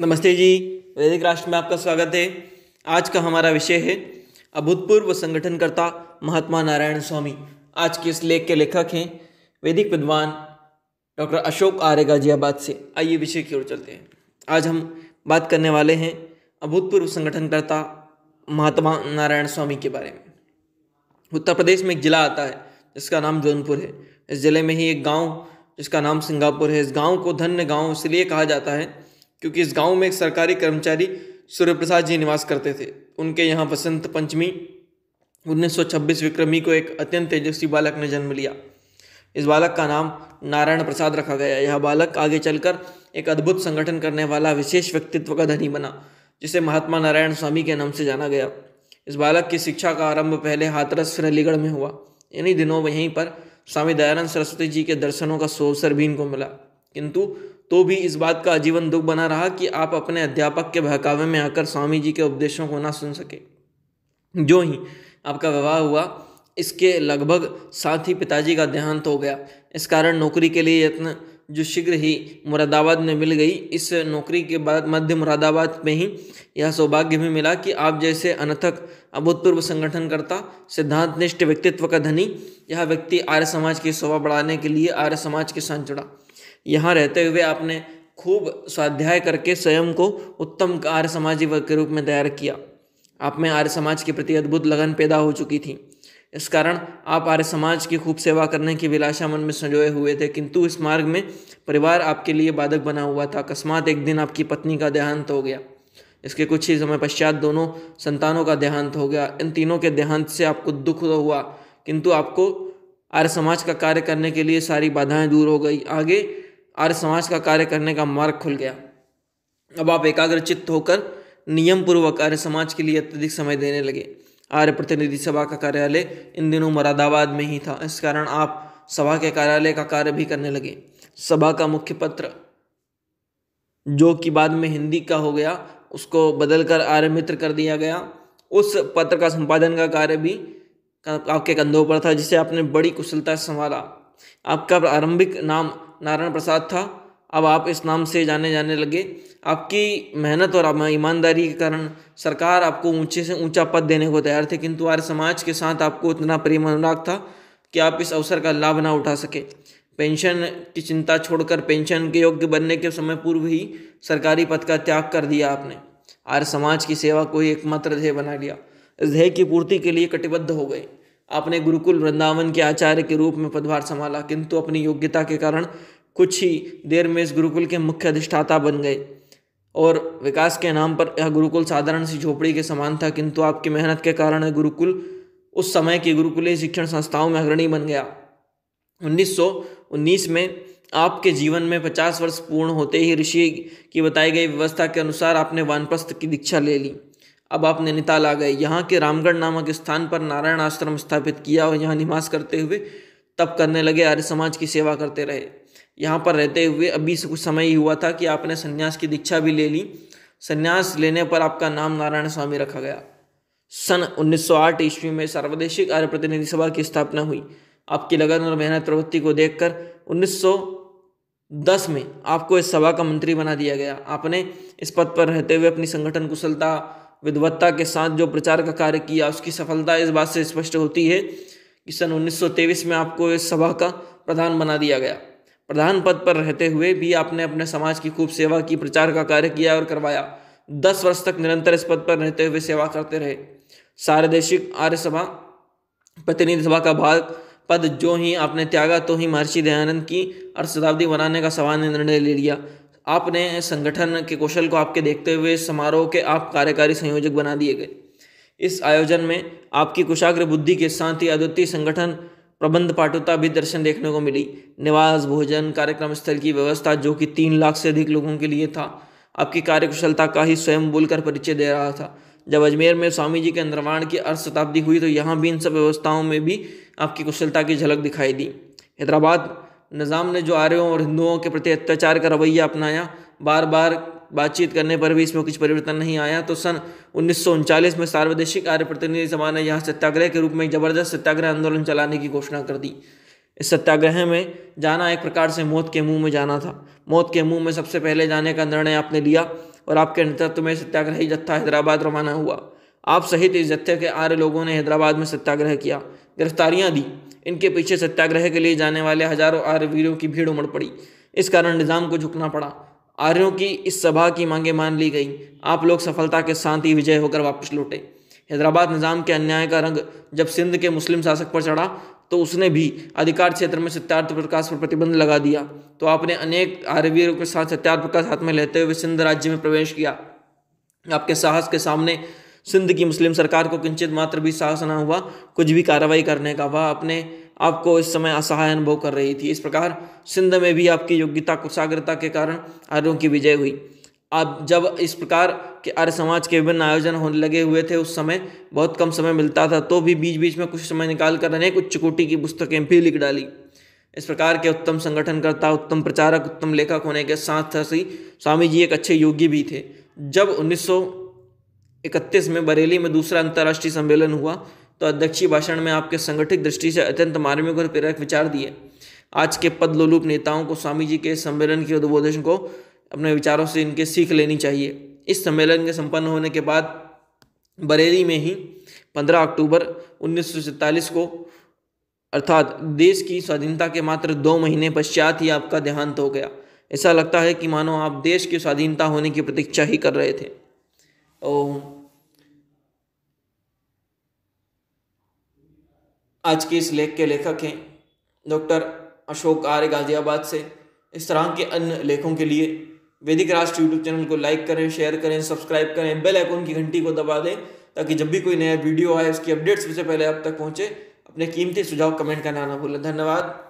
नमस्ते जी वैदिक राष्ट्र में आपका स्वागत है आज का हमारा विषय है अभूतपूर्व संगठनकर्ता महात्मा नारायण स्वामी आज के इस लेख के लेखक हैं वैदिक विद्वान डॉक्टर अशोक आर्य गाजियाबाद से आइए विषय की ओर चलते हैं आज हम बात करने वाले हैं अभूतपूर्व संगठनकर्ता महात्मा नारायण स्वामी के बारे में उत्तर प्रदेश में एक ज़िला आता है जिसका नाम जौनपुर है इस ज़िले में ही एक गाँव जिसका नाम सिंगापुर है इस गाँव को धन्य गाँव इसलिए कहा जाता है क्योंकि इस गांव में एक सरकारी कर्मचारी सूर्यप्रसाद जी निवास करते थे उनके यहाँ बसंत पंचमी 1926 विक्रमी को एक अत्यंत तेजस्वी बालक ने जन्म लिया इस बालक का नाम नारायण प्रसाद रखा गया यह बालक आगे चलकर एक अद्भुत संगठन करने वाला विशेष व्यक्तित्व का धनी बना जिसे महात्मा नारायण स्वामी के नाम से जाना गया इस बालक की शिक्षा का आरंभ पहले हाथरस फिर अलीगढ़ में हुआ इन्हीं दिनों यहीं पर स्वामी दयानंद सरस्वती जी के दर्शनों का सोवसर भी इनको मिला किंतु तो भी इस बात का आजीवन दुख बना रहा कि आप अपने अध्यापक के बहकावे में आकर स्वामी जी के उपदेशों को ना सुन सके जो ही आपका विवाह हुआ इसके लगभग साथ ही पिताजी का देहांत हो गया इस कारण नौकरी के लिए यत्न जो शीघ्र ही मुरादाबाद में मिल गई इस नौकरी के बाद मध्य मुरादाबाद में ही यह सौभाग्य भी मिला कि आप जैसे अनथक अभूतपूर्व संगठनकर्ता सिद्धांतनिष्ठ व्यक्तित्व का धनी यह व्यक्ति आर्य समाज की शोभा बढ़ाने के लिए आर्य समाज के साथ जुड़ा यहाँ रहते हुए आपने खूब स्वाध्याय करके स्वयं को उत्तम आर्य समाज के रूप में तैयार किया आप में आर्य समाज के प्रति अद्भुत लगन पैदा हो चुकी थी इस कारण आप आर्य समाज की खूब सेवा करने की विलाषा मन में संजोए हुए थे किंतु इस मार्ग में परिवार आपके लिए बाधक बना हुआ था अकस्मात एक दिन आपकी पत्नी का देहांत हो गया इसके कुछ ही समय पश्चात दोनों संतानों का देहांत हो गया इन तीनों के देहांत से आपको दुख तो हुआ किंतु आपको आर्य समाज का कार्य करने के लिए सारी बाधाएं दूर हो गई आगे आर्य समाज का कार्य करने का मार्ग खुल गया अब आप एकाग्रचित्त होकर नियम पूर्वक आर्य समाज के लिए अत्यधिक समय देने लगे आर्य प्रतिनिधि सभा का कार्यालय इन दिनों मुरादाबाद में ही था इस कारण आप सभा के कार्यालय का कार्य भी करने लगे सभा का मुख्य पत्र जो कि बाद में हिंदी का हो गया उसको बदलकर आर्य मित्र कर दिया गया उस पत्र का संपादन का कार्य भी आपके कंधों पर था जिसे आपने बड़ी कुशलता से संभाला आपका प्रारंभिक नाम नारायण प्रसाद था अब आप इस नाम से जाने जाने लगे आपकी मेहनत और ईमानदारी के कारण सरकार आपको ऊंचे से ऊंचा पद देने को तैयार थे किंतु आर्य समाज के साथ आपको इतना प्रेम अनुराग था कि आप इस अवसर का लाभ ना उठा सके पेंशन की चिंता छोड़कर पेंशन के योग्य बनने के समय पूर्व ही सरकारी पद का त्याग कर दिया आपने आर्य समाज की सेवा को ही एकमात्र ध्येय बना लिया इस ध्येय की पूर्ति के लिए कटिबद्ध हो गए आपने गुरुकुल वृंदावन के आचार्य के रूप में पदभार संभाला किंतु अपनी योग्यता के कारण कुछ ही देर में इस गुरुकुल के मुख्य अधिष्ठाता बन गए और विकास के नाम पर यह गुरुकुल साधारण सी झोपड़ी के समान था किंतु आपकी मेहनत के कारण गुरुकुल उस समय की गुरुकुलीय शिक्षण संस्थाओं में अग्रणी बन गया 1919 में आपके जीवन में 50 वर्ष पूर्ण होते ही ऋषि की बताई गई व्यवस्था के अनुसार आपने वानप्रस्थ की दीक्षा ले ली अब आप नैनीताल आ गए यहाँ के रामगढ़ नामक स्थान पर नारायण आश्रम स्थापित किया और यहाँ निवास करते हुए तप करने लगे आर्य समाज की सेवा करते रहे यहाँ पर रहते हुए अभी से कुछ समय ही हुआ था कि आपने संन्यास की दीक्षा भी ले ली संन्यास लेने पर आपका नाम नारायण स्वामी रखा गया सन 1908 ईस्वी में सार्वदेशिक आर्य प्रतिनिधि सभा की स्थापना हुई आपकी लगन और मेहनत प्रवृत्ति को देखकर 1910 में आपको इस सभा का मंत्री बना दिया गया आपने इस पद पर रहते हुए अपनी संगठन कुशलता विद्वत्ता के साथ जो प्रचार का कार्य किया उसकी सफलता इस बात से स्पष्ट होती है कि सन 1923 में आपको इस सभा का प्रधान बना दिया गया प्रधान पद पर रहते हुए भी आपने अपने समाज की खूब सेवा की प्रचार का कार्य किया और करवाया दस वर्ष तक निरंतर इस पद पर रहते हुए सेवा करते रहे सारदेशिक आर्य सभा प्रतिनिधि सभा का भाग पद जो ही आपने त्यागा तो ही महर्षि दयानंद की अर्धशताब्दी बनाने का सवाल निर्णय ले लिया आपने संगठन के कौशल को आपके देखते हुए समारोह के आप कार्यकारी संयोजक बना दिए गए इस आयोजन में आपकी कुशाग्र बुद्धि के साथ ही अद्वितीय संगठन प्रबंध पाठुता भी दर्शन देखने को मिली निवास भोजन कार्यक्रम स्थल की व्यवस्था जो कि तीन लाख से अधिक लोगों के लिए था आपकी कार्यकुशलता का ही स्वयं बोलकर परिचय दे रहा था जब अजमेर में स्वामी जी के निर्माण की अर्ध शताब्दी हुई तो यहाँ भी इन सब व्यवस्थाओं में भी आपकी कुशलता की झलक दिखाई दी हैदराबाद निज़ाम ने जो आर्यों और हिंदुओं के प्रति अत्याचार का रवैया अपनाया बार बार बातचीत करने पर भी इसमें कुछ परिवर्तन नहीं आया तो सन उन्नीस में सार्वदेशिक आर्य प्रतिनिधि सभा ने यहाँ सत्याग्रह के रूप में ज़बरदस्त सत्याग्रह आंदोलन चलाने की घोषणा कर दी इस सत्याग्रह में जाना एक प्रकार से मौत के मुंह में जाना था मौत के मुंह में सबसे पहले जाने का निर्णय आपने लिया और आपके नेतृत्व में सत्याग्रही जत्था हैदराबाद रवाना हुआ आप सहित इस जत्थे के आर्य लोगों ने हैदराबाद में सत्याग्रह किया गिरफ्तारियां दी इनके पीछे सत्याग्रह के लिए जाने वाले हजारों आर्य वीरों की भीड़ उमड़ पड़ी इस कारण निज़ाम को झुकना पड़ा आर्यों की इस सभा की मांगें मान ली गई आप लोग सफलता के शांति विजय होकर वापस लौटे हैदराबाद निज़ाम के अन्याय का रंग जब सिंध के मुस्लिम शासक पर चढ़ा तो उसने भी अधिकार क्षेत्र में सत्यार्थ प्रकाश पर प्रतिबंध लगा दिया तो आपने अनेक आर्यवीरों के साथ सत्यार्थ प्रकाश हाथ में लेते हुए सिंध राज्य में प्रवेश किया आपके साहस के सामने सिंध की मुस्लिम सरकार को किंचित मात्र भी साहस ना हुआ कुछ भी कार्रवाई करने का वह अपने आप को इस समय असहाय अनुभव कर रही थी इस प्रकार सिंध में भी आपकी योग्यता कुशाग्रता के कारण आर्यों की विजय हुई अब जब इस प्रकार के आर्य समाज के विभिन्न आयोजन होने लगे हुए थे उस समय बहुत कम समय मिलता था तो भी बीच बीच में कुछ समय निकाल कर अनेक उच्च कोटि की पुस्तकें भी लिख डाली इस प्रकार के उत्तम संगठनकर्ता उत्तम प्रचारक उत्तम लेखक होने के साथ साथ ही स्वामी जी एक अच्छे योगी भी थे जब उन्नीस इकतीस में बरेली में दूसरा अंतर्राष्ट्रीय सम्मेलन हुआ तो अध्यक्षीय भाषण में आपके संगठित दृष्टि से अत्यंत मार्मिक और प्रेरक विचार दिए आज के पद लोलूप नेताओं को स्वामी जी के सम्मेलन के उद्बोधन को अपने विचारों से इनके सीख लेनी चाहिए इस सम्मेलन के संपन्न होने के बाद बरेली में ही 15 अक्टूबर उन्नीस को अर्थात देश की स्वाधीनता के मात्र दो महीने पश्चात ही आपका देहांत हो गया ऐसा लगता है कि मानो आप देश की स्वाधीनता होने की प्रतीक्षा ही कर रहे थे ओम आज के इस लेख के लेखक हैं डॉक्टर अशोक आर्य गाजियाबाद से इस तरह के अन्य लेखों के लिए वैदिक राष्ट्र यूट्यूब चैनल को लाइक करें शेयर करें सब्सक्राइब करें बेल आइकन की घंटी को दबा दें ताकि जब भी कोई नया वीडियो आए उसकी अपडेट्स सबसे पहले आप तक पहुँचे अपने कीमती सुझाव कमेंट करना ना भूलें धन्यवाद